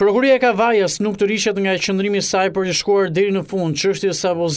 Prokuria e Kavajës nuk të rishet nga e qëndrimi saj për të shkuar dheri në fund që është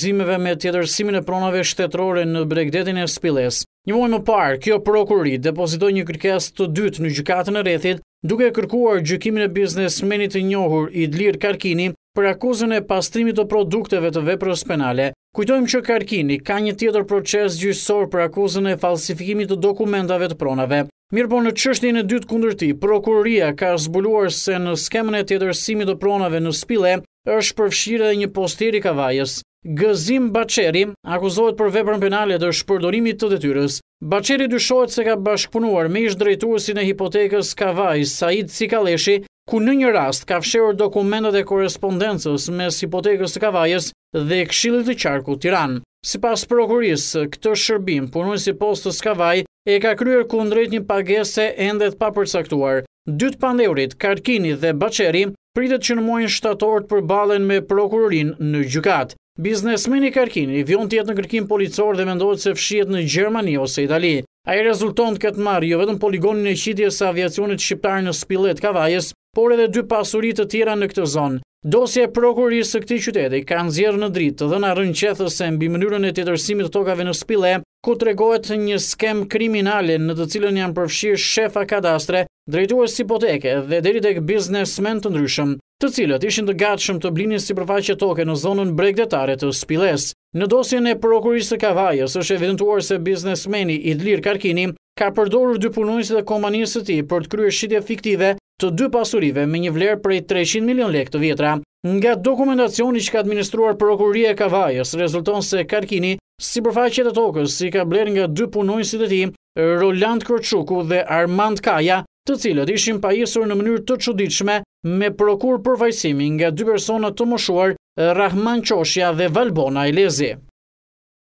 i me tjetërsimin e pronave shtetrore në bregdetin e spiles. Një muaj më parë, kjo prokuri depozitoj një kërkes të dytë në gjukatën e rethit duke kërkuar gjukimin e biznesmenit të njohur Idlir karkini për akuzën e pastrimit të produkteve të veprës penale. Kujtojmë që karkini ka një tjetër proces gjysor për akuzën e falsifikimit të dokumentave të pronave. Mirë po në qështin e dytë kundër ti, prokuroria ka zbuluar se në skemën e të edersimit të pronave në spile, është përfshirë dhe një posteri kavajës. Gëzim Baceri akuzohet për veprën penale dhe shpërdorimit të detyres. Baceri dyshohet se ka bashkëpunuar me ishtë drejtuësin e hipotekës kavajës Said Cikaleshi, ku në një rast ka fshirë dokumentet e korespondensës me hipotekës të kavajës dhe këshillit të qarku tiranë. Si pas prokurisë, këtë shërbim punuën si postës kavaj e ka kryer kundrejt një pagese endet pa përsaktuar. Dytë pandeurit, Karkini dhe Baceri, pritet që në mojnë shtator të balen me prokurorin në gjukat. Biznesmeni Karkini vion tjetë në kërkim policor dhe mendojt se fshiet në Gjermani ose Itali. A i rezulton të këtë marë, jo vetëm poligonin e qitjes aviacionit shqiptarë në spilet kavajes, por edhe dy pasurit të tjera në këtë zonë. Dosje prokurorisë së këti qytete kanë zjerë në dritë dhe në rënqethës e mbi mënyrën e tjetërsimit të tokave në spilet, ku të regohet një skem kriminalin në të cilën janë përfshirë shefa kadastre, drejtuar si poteke dhe derit e biznesmen të ndryshëm, të cilët ishin të gatshëm të blinin si përfaqe toke në zonën bregdetare të Spiles. Në dosjen e prokurisë të Kavajës është evidentuar se biznesmeni Idlir Karkini ka përdorur dy punojnës dhe kompanisë të ti për të krye shqitje fiktive të dy pasurive me një vlerë prej 300 milion lek të vjetra. Nga dokumentacioni që ka administruar prokurie Kavajës, rezulton se Karkini si përfaqet e tokës, si ka bler nga dy punojnë si të ti, Roland Korçuku dhe Armand Kaja, të cilët ishim pa isur në mënyrë të çuditshme me prokur përfajsimi nga dy personat të moshuar, Rahman Qoshja dhe Valbona Elezi.